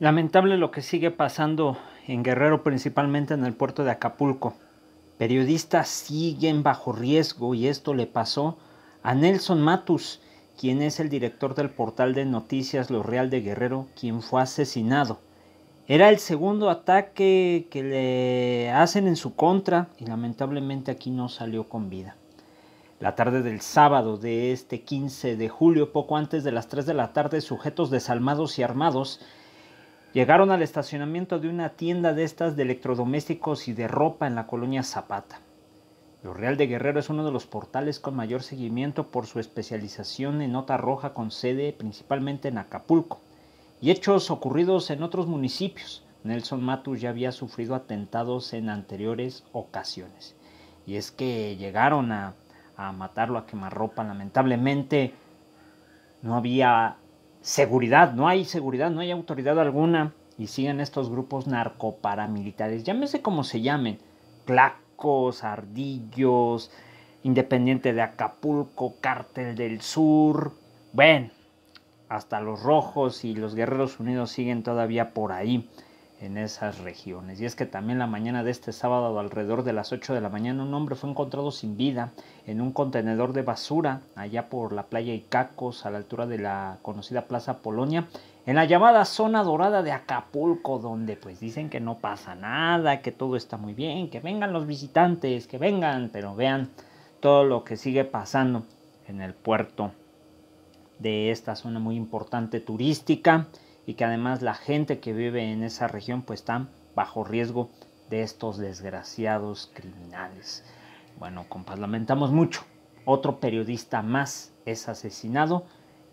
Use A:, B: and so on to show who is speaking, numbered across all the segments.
A: Lamentable lo que sigue pasando en Guerrero, principalmente en el puerto de Acapulco. Periodistas siguen bajo riesgo y esto le pasó a Nelson Matus, quien es el director del portal de noticias Lo Real de Guerrero, quien fue asesinado. Era el segundo ataque que le hacen en su contra y lamentablemente aquí no salió con vida. La tarde del sábado de este 15 de julio, poco antes de las 3 de la tarde, sujetos desalmados y armados Llegaron al estacionamiento de una tienda de estas de electrodomésticos y de ropa en la colonia Zapata. Lo Real de Guerrero es uno de los portales con mayor seguimiento por su especialización en nota roja con sede principalmente en Acapulco y hechos ocurridos en otros municipios. Nelson Matus ya había sufrido atentados en anteriores ocasiones. Y es que llegaron a, a matarlo a quemarropa. Lamentablemente no había seguridad, no hay seguridad, no hay autoridad alguna y siguen estos grupos narcoparamilitares, llámese como se llamen, placos ardillos, independiente de Acapulco, cártel del sur, bueno, hasta los rojos y los guerreros unidos siguen todavía por ahí en esas regiones. Y es que también la mañana de este sábado, alrededor de las 8 de la mañana, un hombre fue encontrado sin vida en un contenedor de basura allá por la playa Icacos, a la altura de la conocida Plaza Polonia, en la llamada zona dorada de Acapulco, donde pues dicen que no pasa nada, que todo está muy bien, que vengan los visitantes, que vengan, pero vean todo lo que sigue pasando en el puerto de esta zona muy importante turística y que además la gente que vive en esa región pues está bajo riesgo de estos desgraciados criminales. Bueno, compas, lamentamos mucho. Otro periodista más es asesinado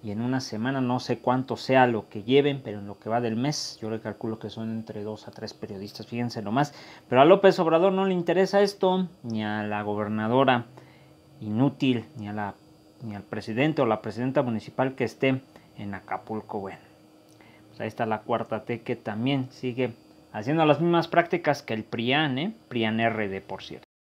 A: y en una semana no sé cuánto sea lo que lleven, pero en lo que va del mes yo le calculo que son entre dos a tres periodistas, fíjense nomás. Pero a López Obrador no le interesa esto, ni a la gobernadora inútil, ni a la ni al presidente o la presidenta municipal que esté en Acapulco, bueno ahí está la cuarta T que también sigue haciendo las mismas prácticas que el PRIAN, priane ¿eh? prian PRIAN-R por cierto.